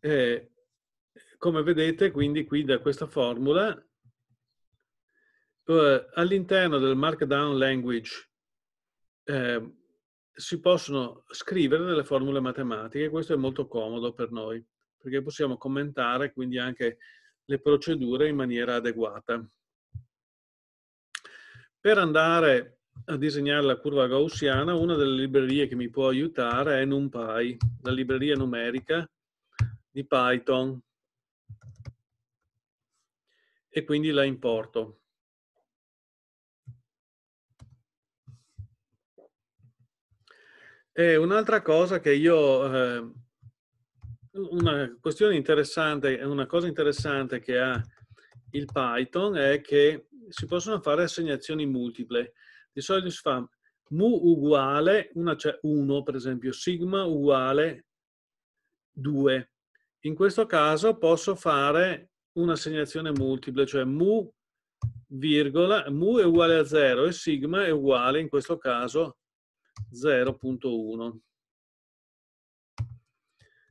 Eh, come vedete, quindi qui da questa formula, eh, all'interno del Markdown Language eh, si possono scrivere delle formule matematiche, questo è molto comodo per noi, perché possiamo commentare quindi anche le procedure in maniera adeguata. Per andare a disegnare la curva gaussiana, una delle librerie che mi può aiutare è NumPy, la libreria numerica di Python e quindi la importo. un'altra cosa che io, eh, una questione interessante, una cosa interessante che ha il Python è che si possono fare assegnazioni multiple. Di solito si fa mu uguale, una c'è cioè 1 per esempio, sigma uguale 2. In questo caso posso fare un'assegnazione segnazione multipla, cioè mu, virgola, mu è uguale a 0 e sigma è uguale, in questo caso, 0.1.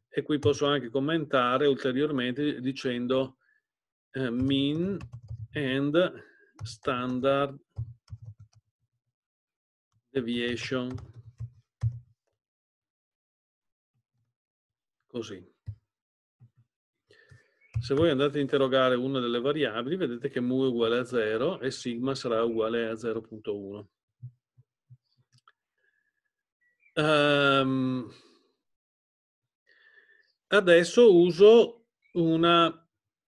E qui posso anche commentare ulteriormente dicendo eh, min and standard deviation. Così se voi andate a interrogare una delle variabili, vedete che mu è uguale a 0 e sigma sarà uguale a 0.1. Um, ehm, adesso uso una...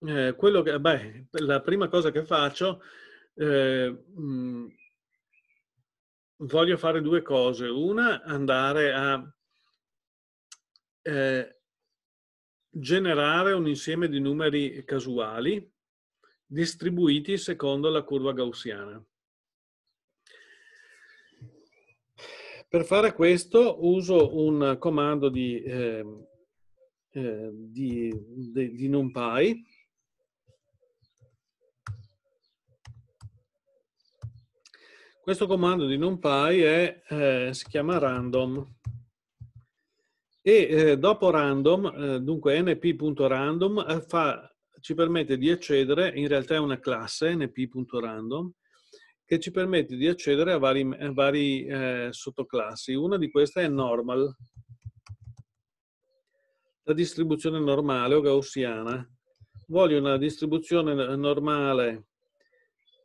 Eh, che, beh, la prima cosa che faccio, eh, mh, mm, voglio fare due cose. Una, andare a... Eh, generare un insieme di numeri casuali distribuiti secondo la curva gaussiana. Per fare questo uso un comando di, eh, eh, di, di, di NumPy Questo comando di NumPy è, eh, si chiama random e eh, dopo random, eh, dunque np.random eh, fa, ci permette di accedere, in realtà è una classe np.random, che ci permette di accedere a vari, a vari eh, sottoclassi. Una di queste è normal, la distribuzione normale o gaussiana. Voglio una distribuzione normale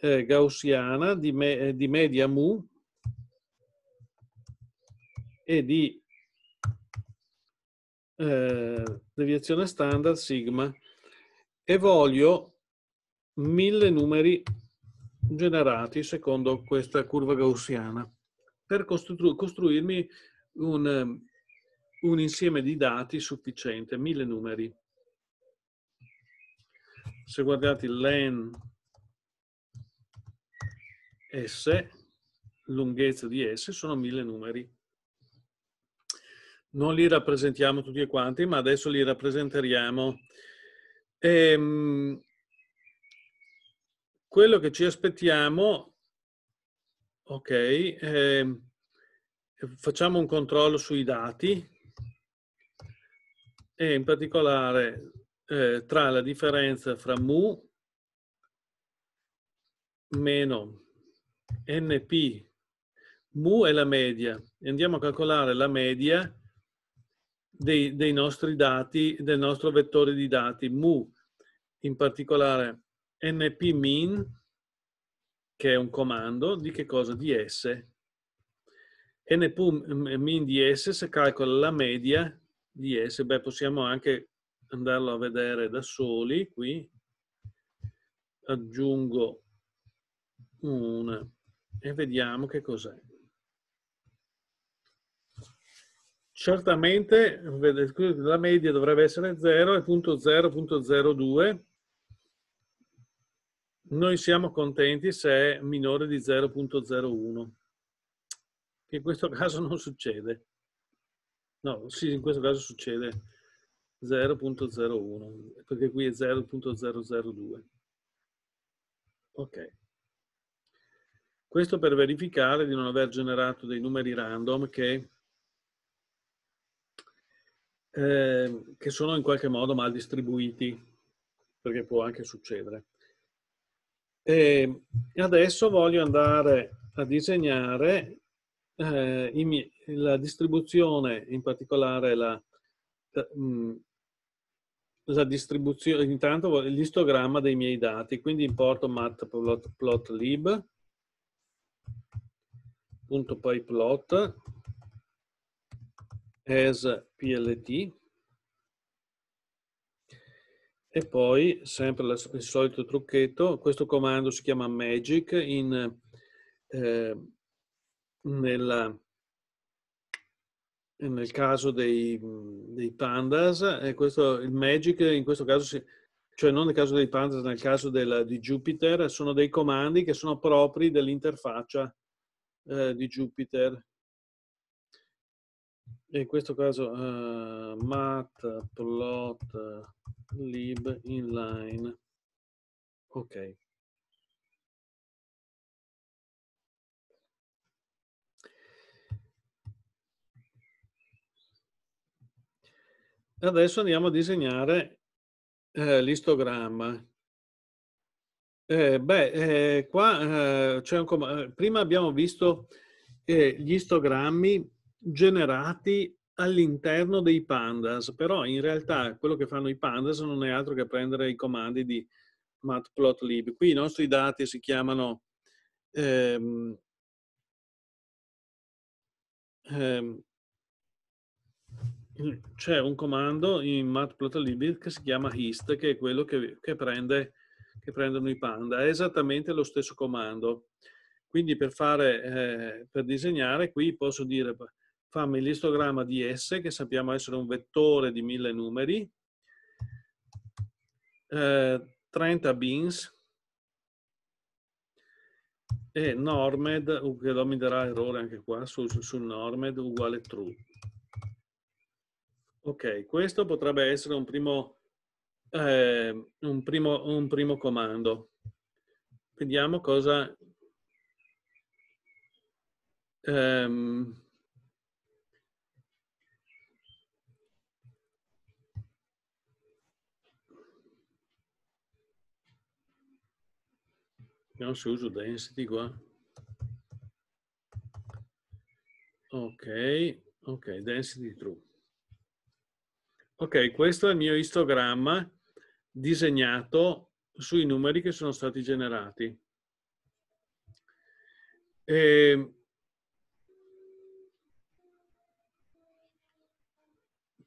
eh, gaussiana di, me, di media mu e di eh, deviazione standard sigma e voglio mille numeri generati secondo questa curva gaussiana per costru costruirmi un, un insieme di dati sufficiente, mille numeri. Se guardate len S, lunghezza di S, sono mille numeri non li rappresentiamo tutti e quanti, ma adesso li rappresenteremo. Ehm, quello che ci aspettiamo, ok, eh, facciamo un controllo sui dati e in particolare eh, tra la differenza fra mu meno np, mu è la media, e andiamo a calcolare la media dei, dei, nostri dati, del nostro vettore di dati, mu, in particolare npmin, che è un comando, di che cosa? Di S. npmin di S, se calcola la media di S, beh, possiamo anche andarlo a vedere da soli, qui aggiungo una e vediamo che cos'è. Certamente la media dovrebbe essere 0 e 0.0.02. Noi siamo contenti se è minore di 0.01, che in questo caso non succede. No, sì, in questo caso succede 0.01, perché qui è 0.002. Ok. Questo per verificare di non aver generato dei numeri random che eh, che sono in qualche modo mal distribuiti, perché può anche succedere. Ehm, e adesso voglio andare a disegnare eh, i, la distribuzione, in particolare la, la mm, distribuzione, intanto l'istogramma dei miei dati, quindi importo matplotlib.pyplot as plt e poi sempre il solito trucchetto questo comando si chiama magic in, eh, nella, nel caso dei, dei pandas e questo, il magic in questo caso si, cioè non nel caso dei pandas nel caso della, di jupiter sono dei comandi che sono propri dell'interfaccia eh, di jupiter in questo caso uh, eh, matplotlib inline. Ok. Adesso andiamo a disegnare eh, l'istogramma. Eh, beh, eh, qua eh, eh, prima abbiamo visto gli istogrammi generati all'interno dei pandas, però in realtà quello che fanno i pandas non è altro che prendere i comandi di matplotlib. Qui i nostri dati si chiamano ehm, ehm, c'è un comando in matplotlib che si chiama hist, che è quello che, che, prende, che prendono i panda. È esattamente lo stesso comando. Quindi per, fare, eh, per disegnare qui posso dire fammi l'istogramma di S, che sappiamo essere un vettore di mille numeri, eh, 30 bins e normed, uh, che lo mi darà errore anche qua sul, sul normed, uguale true. Ok, questo potrebbe essere un primo, eh, un primo, un primo comando. Vediamo cosa... Ehm, non si uso density qua. Ok, ok, density true. Ok, questo è il mio istogramma disegnato sui numeri che sono stati generati. E ehm,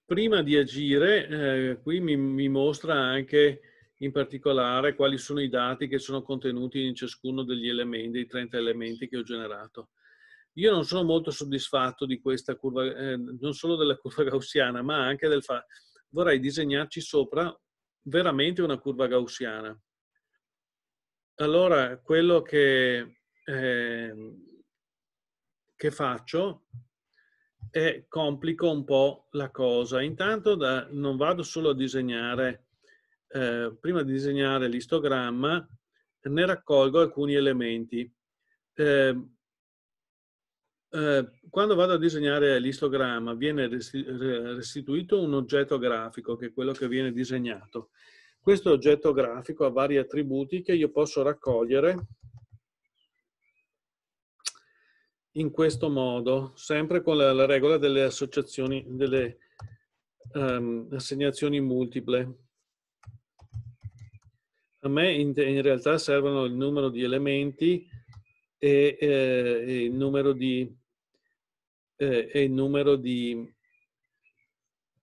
prima di agire, eh, qui mi, mi mostra anche in particolare quali sono i dati che sono contenuti in ciascuno degli elementi, i 30 elementi che ho generato. Io non sono molto soddisfatto di questa curva, eh, non solo della curva gaussiana, ma anche del fatto vorrei disegnarci sopra veramente una curva gaussiana. Allora, quello che, eh, che faccio è complico un po' la cosa. Intanto da, non vado solo a disegnare eh, prima di disegnare l'istogramma, ne raccolgo alcuni elementi. Eh, eh, quando vado a disegnare l'istogramma viene restituito un oggetto grafico, che è quello che viene disegnato. Questo oggetto grafico ha vari attributi che io posso raccogliere in questo modo, sempre con la, la regola delle associazioni, delle um, assegnazioni multiple. A me in, in realtà servono il numero di elementi e, eh, e il numero di, eh, e il numero di,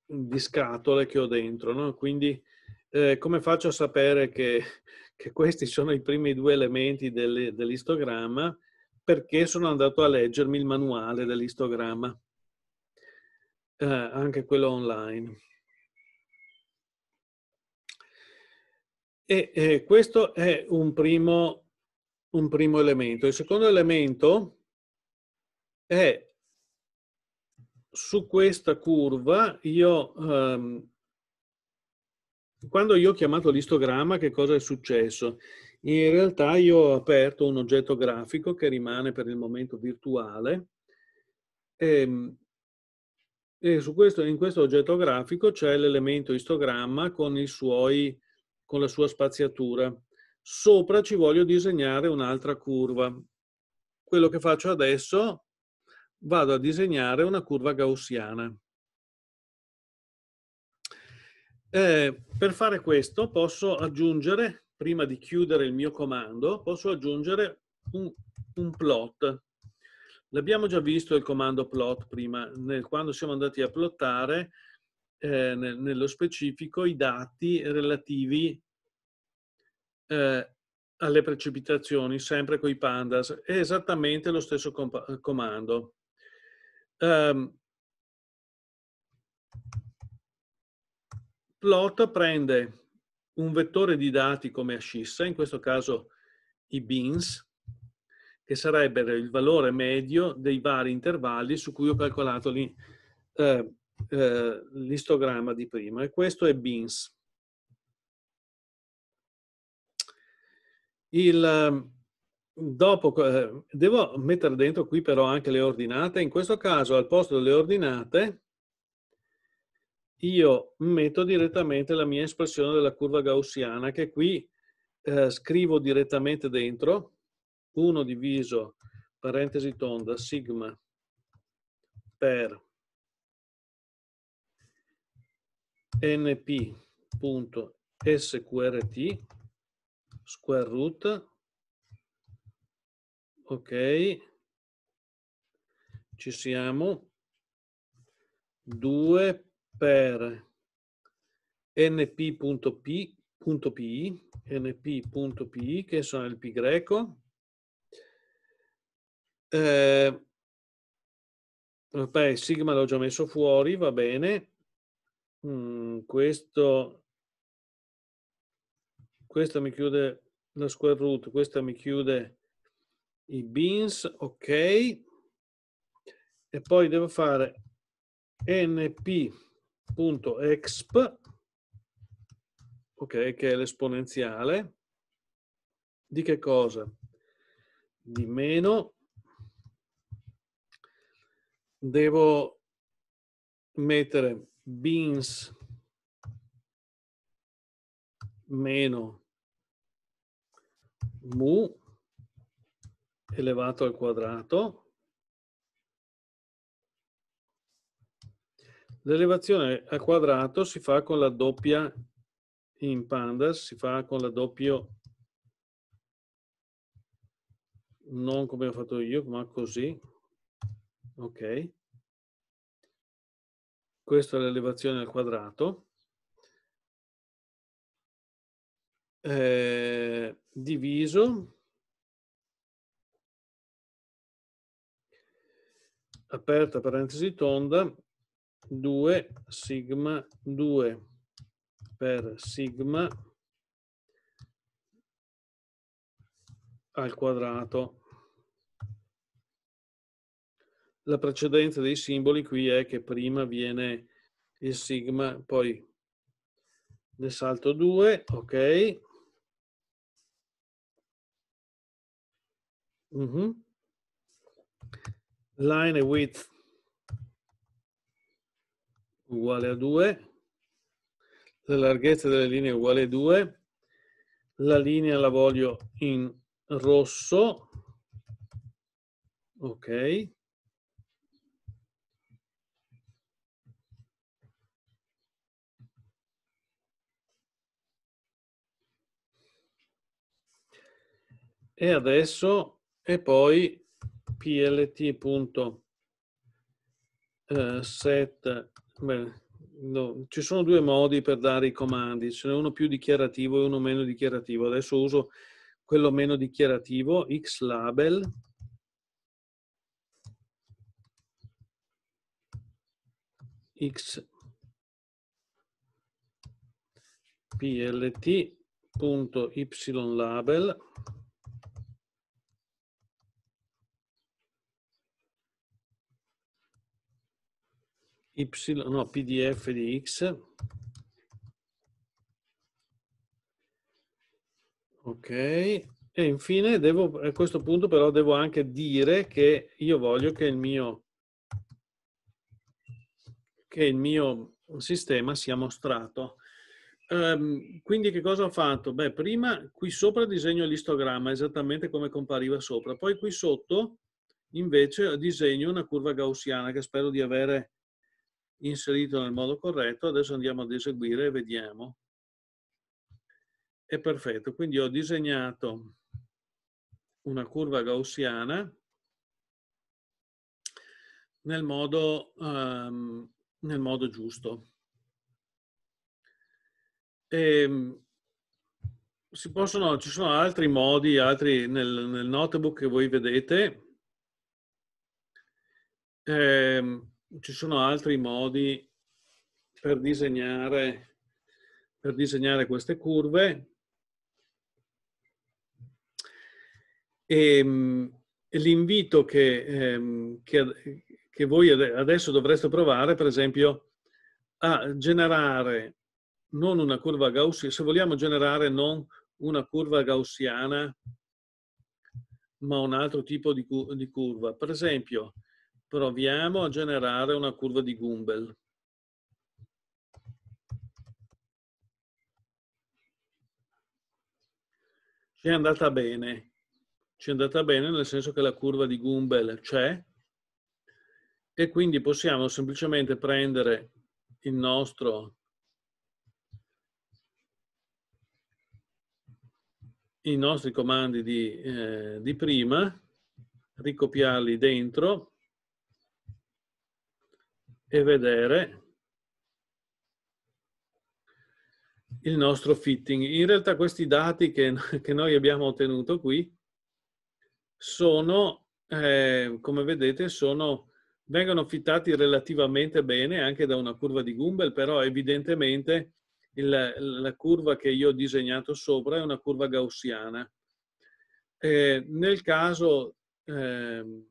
di, scatole che ho dentro. No? Quindi eh, come faccio a sapere che, che, questi sono i primi due elementi del, dell'istogramma? Perché sono andato a leggermi il manuale dell'istogramma, eh, anche quello online. E eh, questo è un primo, un primo elemento. Il secondo elemento è su questa curva io ehm, quando io ho chiamato l'istogramma che cosa è successo? In realtà io ho aperto un oggetto grafico che rimane per il momento virtuale e, ehm, e su questo, in questo oggetto grafico c'è l'elemento istogramma con i suoi con la sua spaziatura. Sopra ci voglio disegnare un'altra curva. Quello che faccio adesso, vado a disegnare una curva gaussiana. Eh, per fare questo posso aggiungere, prima di chiudere il mio comando, posso aggiungere un, un plot. L'abbiamo già visto il comando plot prima, nel, quando siamo andati a plottare eh, nello specifico i dati relativi eh, alle precipitazioni, sempre con i pandas. È esattamente lo stesso eh, comando. Um, plot prende un vettore di dati come ascissa, in questo caso i beans, che sarebbero il valore medio dei vari intervalli su cui ho calcolato l'istogramma eh, eh, di prima. E questo è beans. Il, ehm, dopo, eh, devo mettere dentro qui però anche le ordinate. In questo caso, al posto delle ordinate, io metto direttamente la mia espressione della curva gaussiana, che qui eh, scrivo direttamente dentro, 1 diviso parentesi tonda sigma per np.sqrt square root. Ok, ci siamo. 2 per np.p np.pi che sono il pi greco eh, vabbè sigma l'ho già messo fuori va bene mm, questo questa mi chiude la square root, questa mi chiude i beans, ok, e poi devo fare np.exp, ok, che è l'esponenziale, di che cosa? Di meno, devo mettere beans meno mu elevato al quadrato. L'elevazione al quadrato si fa con la doppia in pandas, si fa con la doppia, non come ho fatto io, ma così. Ok. Questa è l'elevazione al quadrato. eh, diviso aperta parentesi tonda 2 sigma 2 per sigma al quadrato. La precedenza dei simboli qui è che prima viene il sigma, poi ne salto 2, ok, Mm -hmm. Line width uguale a 2, la larghezza delle linee è uguale a 2, la linea la voglio in rosso, ok, e adesso e poi plt.set. Eh, no, ci sono due modi per dare i comandi, ce n'è uno più dichiarativo e uno meno dichiarativo. Adesso uso quello meno dichiarativo, xlabel, x plt.ylabel y, no, pdf di x. Ok, e infine devo, a questo punto però devo anche dire che io voglio che il mio, che il mio sistema sia mostrato. Um, quindi che cosa ho fatto? Beh, prima qui sopra disegno l'istogramma esattamente come compariva sopra, poi qui sotto invece disegno una curva gaussiana che spero di avere inserito nel modo corretto. Adesso andiamo ad eseguire e vediamo. È perfetto, quindi ho disegnato una curva gaussiana nel modo, um, nel modo giusto. E, ehm, possono, ci sono altri modi, altri nel, nel notebook che voi vedete. E, ehm, ci sono altri modi per disegnare, per disegnare queste curve. Ehm, e, l'invito che, ehm, che, che voi adesso dovreste provare, per esempio, a generare non una curva gaussiana, se vogliamo generare non una curva gaussiana, ma un altro tipo di, curva. Per esempio, proviamo a generare una curva di Gumbel. Ci è andata bene, ci è andata bene nel senso che la curva di Gumbel c'è e quindi possiamo semplicemente prendere il nostro i nostri comandi di, eh, di prima, ricopiarli dentro e vedere il nostro fitting. In realtà questi dati che, che noi abbiamo ottenuto qui sono, eh, come vedete, sono, vengono fittati relativamente bene anche da una curva di Gumbel, però evidentemente il, la curva che io ho disegnato sopra è una curva gaussiana. Eh, nel caso eh,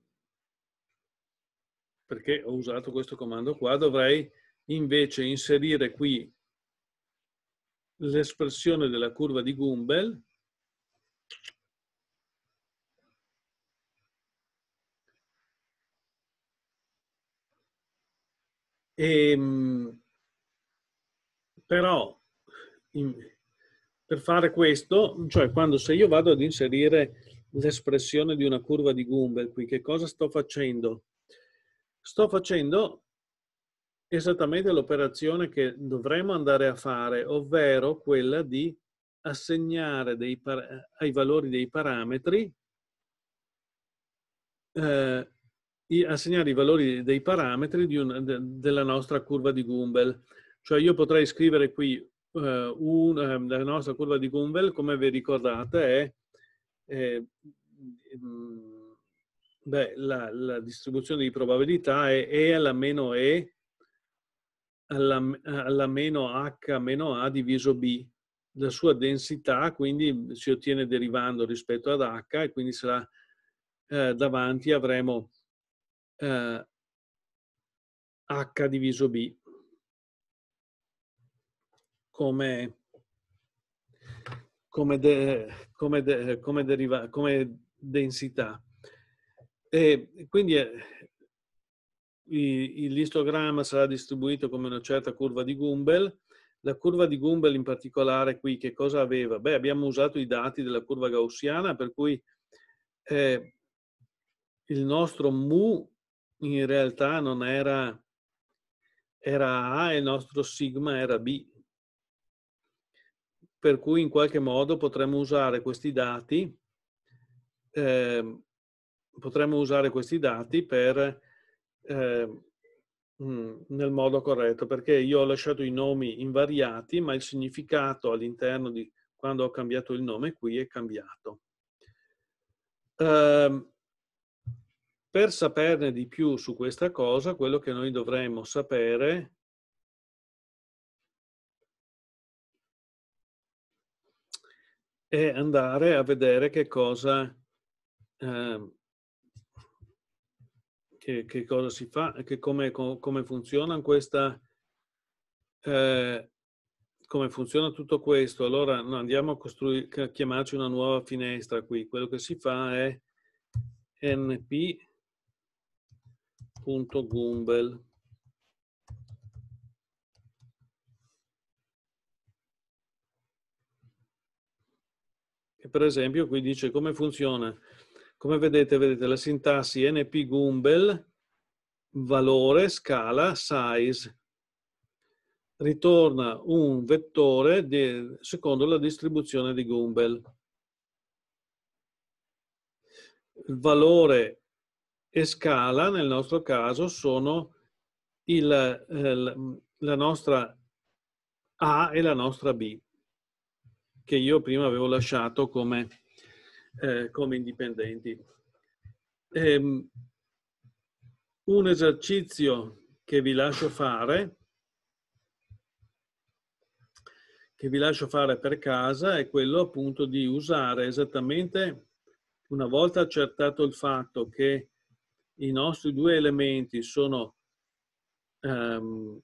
perché ho usato questo comando qua, dovrei invece inserire qui l'espressione della curva di Gumbel e, ehm, però in, per fare questo, cioè quando se io vado ad inserire l'espressione di una curva di Gumbel qui, che cosa sto facendo? sto facendo esattamente l'operazione che dovremmo andare a fare, ovvero quella di assegnare ai valori dei parametri, eh, assegnare i valori dei parametri una, de, della nostra curva di Gumbel. Cioè io potrei scrivere qui eh, un, eh, la nostra curva di Gumbel, come vi ricordate, è... è mh, mm, Beh, la, la, distribuzione di probabilità è E alla meno E alla, alla meno H meno A diviso B. La sua densità quindi si ottiene derivando rispetto ad H e quindi sarà eh, davanti avremo eh, H diviso B come, come, de, come, de, come deriva, densità. E quindi eh, l'istogramma sarà distribuito come una certa curva di Gumbel. La curva di Gumbel in particolare qui che cosa aveva? Beh, abbiamo usato i dati della curva gaussiana per cui eh, il nostro mu in realtà non era, era A e il nostro sigma era B. Per cui in qualche modo potremmo usare questi dati eh, potremmo usare questi dati per, eh, nel modo corretto, perché io ho lasciato i nomi invariati, ma il significato all'interno di quando ho cambiato il nome qui è cambiato. Eh, per saperne di più su questa cosa, quello che noi dovremmo sapere è andare a vedere che cosa, eh, che, che cosa si fa, che come, come funziona questa... Eh, come funziona tutto questo, allora no, andiamo a, costruire, a chiamarci una nuova finestra qui. Quello che si fa è np.gumbel. E per esempio qui dice come funziona come vedete, vedete la sintassi np gumbel, valore, scala, size. Ritorna un vettore di, secondo la distribuzione di Gumbel. Il valore e scala, nel nostro caso, sono il, eh, la nostra A e la nostra B, che io prima avevo lasciato come eh, come indipendenti. Ehm, un esercizio che vi lascio fare, che vi lascio fare per casa, è quello appunto di usare esattamente una volta accertato il fatto che i nostri due elementi sono ehm,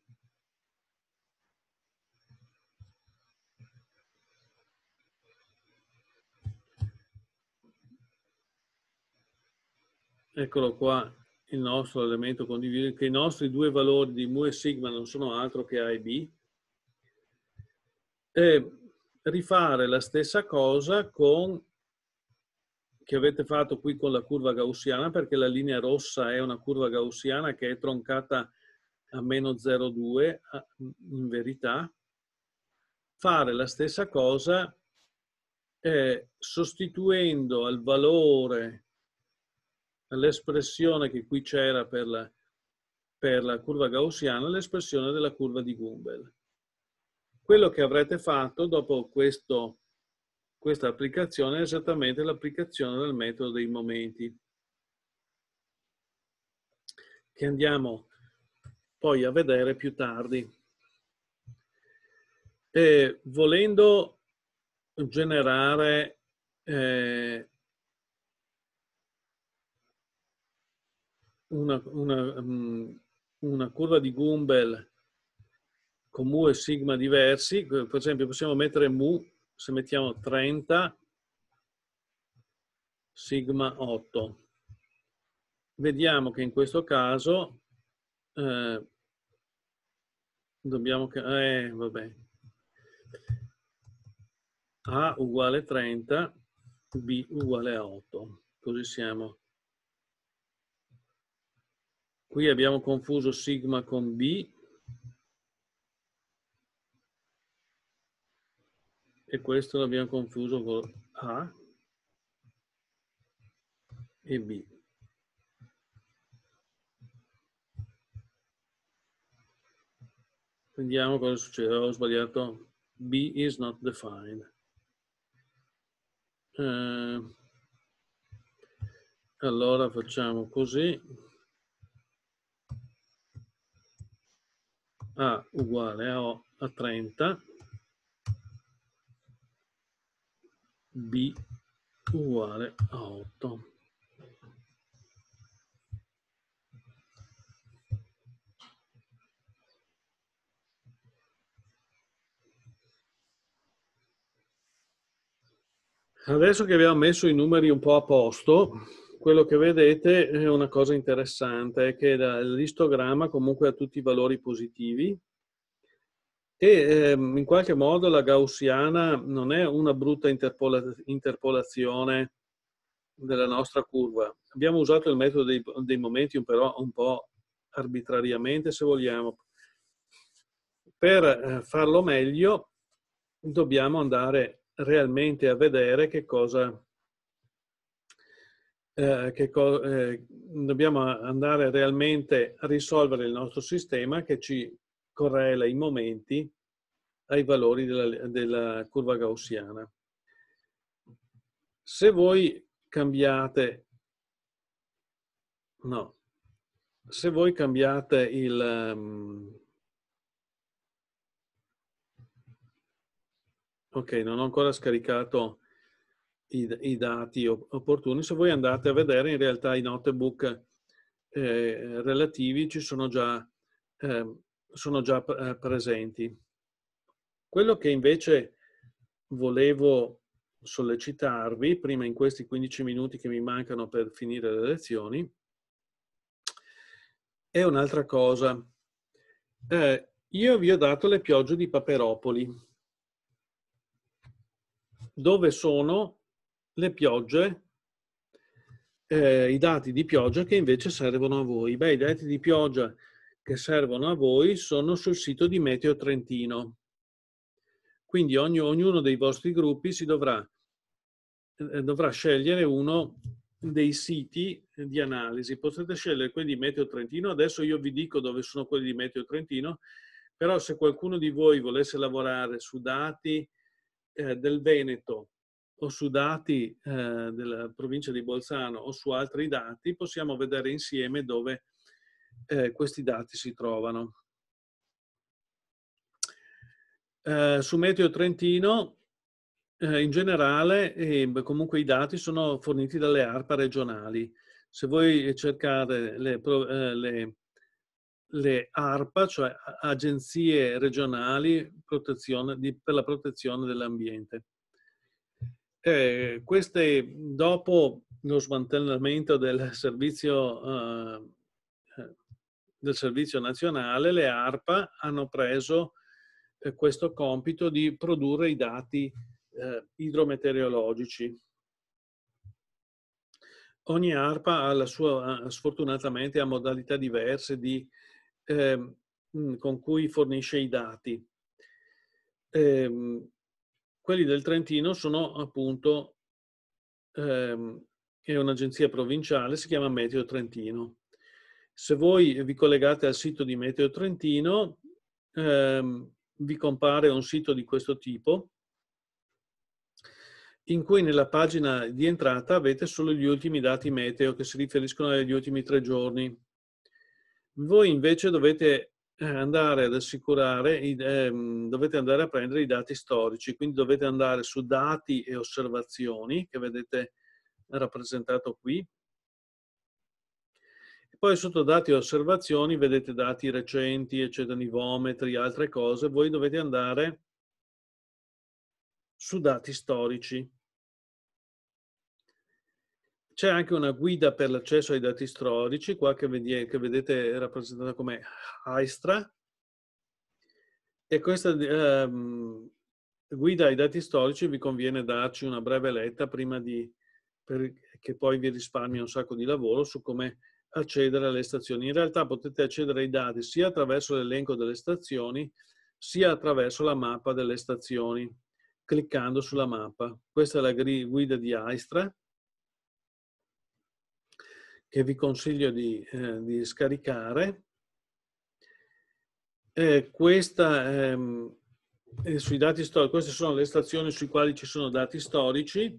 Eccolo qua il nostro elemento condiviso, che i nostri due valori di mu e sigma non sono altro che A e B. E rifare la stessa cosa con, che avete fatto qui con la curva gaussiana, perché la linea rossa è una curva gaussiana che è troncata a meno 0,2 in verità. Fare la stessa cosa eh, sostituendo al valore all'espressione che qui c'era per la, per la curva gaussiana, l'espressione della curva di Gumbel. Quello che avrete fatto dopo questo, questa applicazione è esattamente l'applicazione del metodo dei momenti, che andiamo poi a vedere più tardi. E volendo generare eh, una, una, mm, una curva di Gumbel con mu e sigma diversi, per esempio possiamo mettere mu, se mettiamo 30, sigma 8. Vediamo che in questo caso eh, dobbiamo... Che, eh, vabbè. A uguale 30, B uguale a 8. Così siamo Qui abbiamo confuso sigma con B e questo l'abbiamo confuso con A e B. Vediamo cosa succede. Ho sbagliato. B is not defined. Eh, allora facciamo così. A uguale a O a 30, B uguale a 8. Adesso che abbiamo messo i numeri un po' a posto, quello che vedete è una cosa interessante, è che l'istogramma comunque ha tutti i valori positivi e ehm, in qualche modo la gaussiana non è una brutta interpola interpolazione della nostra curva. Abbiamo usato il metodo dei, dei momenti però un po' arbitrariamente, se vogliamo. Per eh, farlo meglio dobbiamo andare realmente a vedere che cosa eh, co- eh, dobbiamo andare realmente a risolvere il nostro sistema che ci correla i momenti ai valori della, della curva gaussiana. Se voi cambiate, no, se voi cambiate il, um, ok, non ho ancora scaricato i, i dati opportuni. Se voi andate a vedere, in realtà i notebook eh, relativi ci sono già, eh, sono già eh, presenti. Quello che invece volevo sollecitarvi, prima in questi 15 minuti che mi mancano per finire le lezioni, è un'altra cosa. Eh, io vi ho dato le piogge di Paperopoli. Dove sono le piogge, eh, i dati di pioggia che invece servono a voi. Beh, i dati di pioggia che servono a voi sono sul sito di Meteo Trentino. Quindi ogni, ognuno dei vostri gruppi si dovrà, eh, dovrà scegliere uno dei siti di analisi. Potete scegliere quelli di Meteo Trentino. Adesso io vi dico dove sono quelli di Meteo Trentino, però se qualcuno di voi volesse lavorare su dati eh, del Veneto o su dati eh, della provincia di Bolzano o su altri dati, possiamo vedere insieme dove eh, questi dati si trovano. Eh, su Meteo Trentino, eh, in generale, comunque i dati sono forniti dalle ARPA regionali. Se voi cercate le, eh, le, le ARPA, cioè Agenzie Regionali per la Protezione dell'Ambiente, eh, queste, dopo lo smantellamento del servizio, eh, eh, del servizio nazionale, le ARPA hanno preso eh, questo compito di produrre i dati eh, idrometeorologici. Ogni ARPA ha la sua, eh, sfortunatamente, ha modalità diverse di, ehm, con cui fornisce i dati. Ehm, quelli del Trentino sono appunto, ehm, è un'agenzia provinciale, si chiama Meteo Trentino. Se voi vi collegate al sito di Meteo Trentino, ehm, vi compare un sito di questo tipo, in cui nella pagina di entrata avete solo gli ultimi dati meteo che si riferiscono agli ultimi tre giorni. Voi invece dovete eh, andare ad assicurare, ehm, dovete andare a prendere i dati storici, quindi dovete andare su dati e osservazioni che vedete rappresentato qui. E poi sotto dati e osservazioni vedete dati recenti, eccetera, nivometri, altre cose. Voi dovete andare su dati storici. C'è anche una guida per l'accesso ai dati storici, qua che, vedete rappresentata come Aistra, e questa ehm, guida ai dati storici vi conviene darci una breve letta prima di, che poi vi risparmia un sacco di lavoro su come accedere alle stazioni. In realtà potete accedere ai dati sia attraverso l'elenco delle stazioni, sia attraverso la mappa delle stazioni, cliccando sulla mappa. Questa è la guida di Aistra che vi consiglio di, eh, di scaricare. Eh, questa, ehm, eh, sui dati storici, queste sono le stazioni sui quali ci sono dati storici.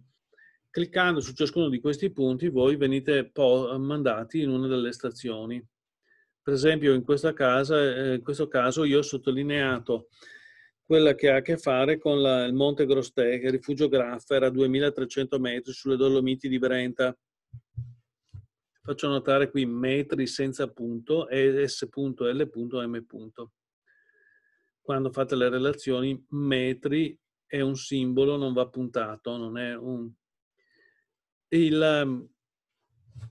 Cliccando su ciascuno di questi punti voi venite mandati in una delle stazioni. Per esempio in, casa, eh, in questo caso io ho sottolineato quella che ha a che fare con la, il Monte Grostè, che il rifugio Graffa, era a 2300 metri sulle Dolomiti di Brenta faccio notare qui metri senza punto e s.l.m. Quando fate le relazioni, metri è un simbolo, non va puntato, non è un... Il, ehm,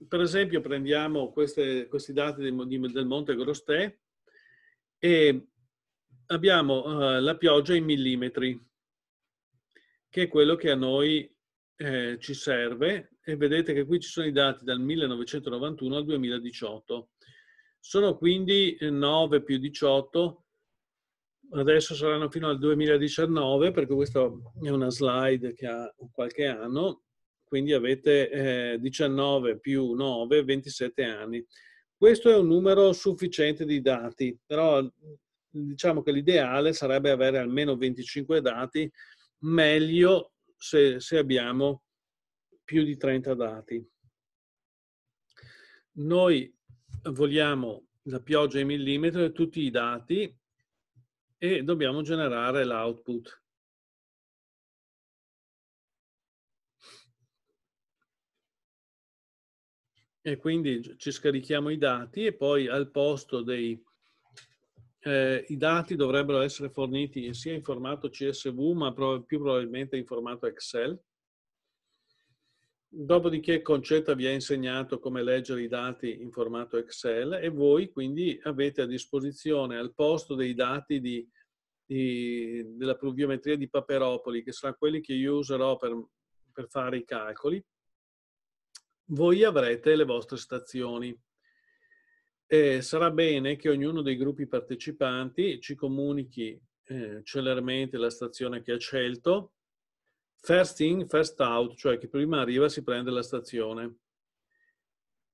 per esempio prendiamo queste, questi dati del Monte Grosté e abbiamo eh, la pioggia in millimetri, che è quello che a noi eh, ci serve e vedete che qui ci sono i dati dal 1991 al 2018. Sono quindi 9 eh, più 18, adesso saranno fino al 2019 perché questa è una slide che ha qualche anno, quindi avete eh, 19 più 9, 27 anni. Questo è un numero sufficiente di dati, però diciamo che l'ideale sarebbe avere almeno 25 dati, meglio se, se abbiamo più di 30 dati. Noi vogliamo la pioggia in millimetro e tutti i dati e dobbiamo generare l'output. E quindi ci scarichiamo i dati e poi al posto dei eh, i dati dovrebbero essere forniti sia in formato CSV, ma pro più probabilmente in formato Excel. Dopodiché Concetta vi ha insegnato come leggere i dati in formato Excel e voi quindi avete a disposizione al posto dei dati di, di, della pluviometria di Paperopoli, che saranno quelli che io userò per, per fare i calcoli, voi avrete le vostre stazioni eh, sarà bene che ognuno dei gruppi partecipanti ci comunichi eh, celermente la stazione che ha scelto, first in, first out, cioè chi prima arriva si prende la stazione.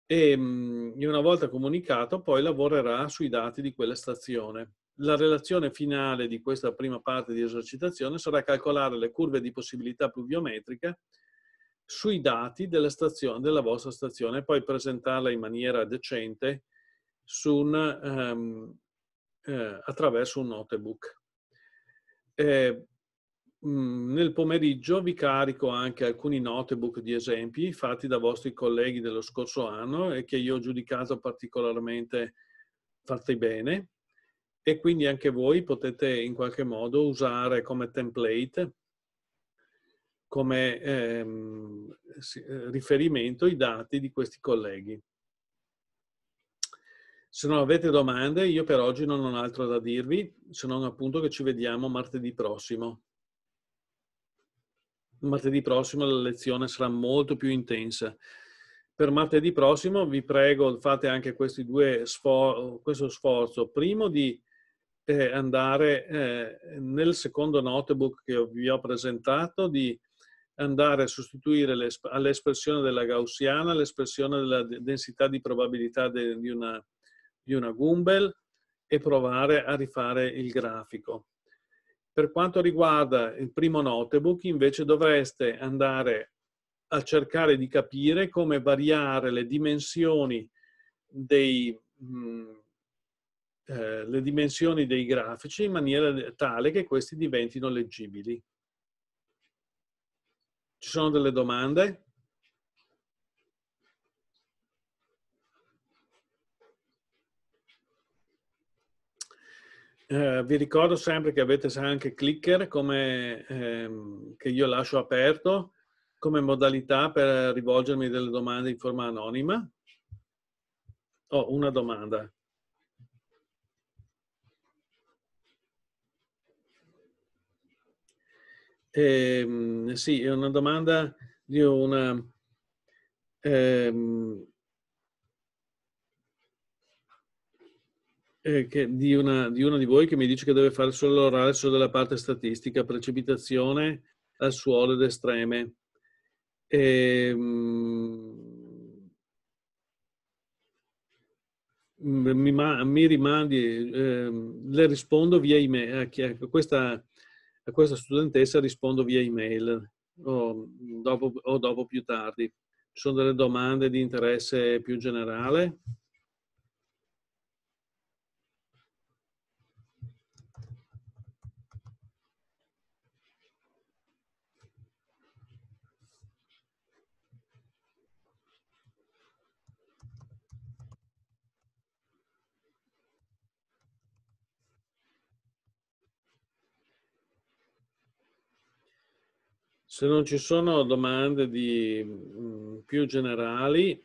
E mh, mm, una volta comunicato poi lavorerà sui dati di quella stazione. La relazione finale di questa prima parte di esercitazione sarà calcolare le curve di possibilità pluviometriche sui dati della, stazione, della vostra stazione e poi presentarla in maniera decente un, um, eh, attraverso un notebook. Eh, nel pomeriggio vi carico anche alcuni notebook di esempi fatti da vostri colleghi dello scorso anno e che io ho giudicato particolarmente fatti bene e quindi anche voi potete in qualche modo usare come template, come ehm, eh, riferimento i dati di questi colleghi. Se non avete domande, io per oggi non ho altro da dirvi, se non appunto che ci vediamo martedì prossimo. Martedì prossimo la lezione sarà molto più intensa. Per martedì prossimo vi prego, fate anche questi due sfor- questo sforzo. Primo di eh, andare eh, nel secondo notebook che vi ho presentato, di andare a sostituire all'espressione della gaussiana, l'espressione della densità di probabilità de- di una di una Gumbel e provare a rifare il grafico. Per quanto riguarda il primo notebook, invece dovreste andare a cercare di capire come variare le dimensioni dei, mh, mm, eh, le dimensioni dei grafici in maniera tale che questi diventino leggibili. Ci sono delle domande? Eh, vi ricordo sempre che avete anche Clicker come, ehm, che io lascio aperto come modalità per rivolgermi delle domande in forma anonima. Ho oh, una domanda. Eh, sì, è una domanda di una... Ehm, eh, di, una, di, una, di voi che mi dice che deve fare solo l'orale solo della parte statistica, precipitazione al suolo ed estreme. E, ehm, mi, ma, mi, rimandi, eh, le rispondo via email, a, chi, a, questa, a questa studentessa rispondo via email o dopo, o dopo più tardi. Ci sono delle domande di interesse più generale? Se non ci sono domande di, mm, più generali,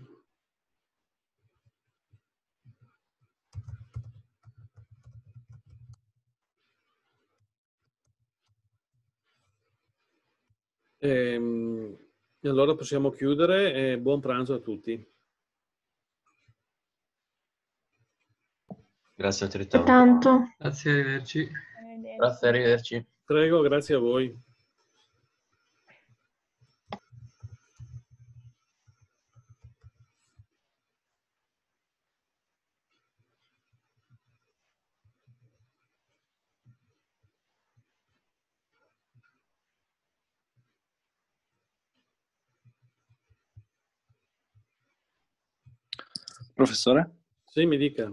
ehm, allora possiamo chiudere e buon pranzo a tutti. Grazie altrettanto. Tanto. Grazie, arrivederci. Grazie, arrivederci. Prego, grazie a voi. profesora? Sí, diga.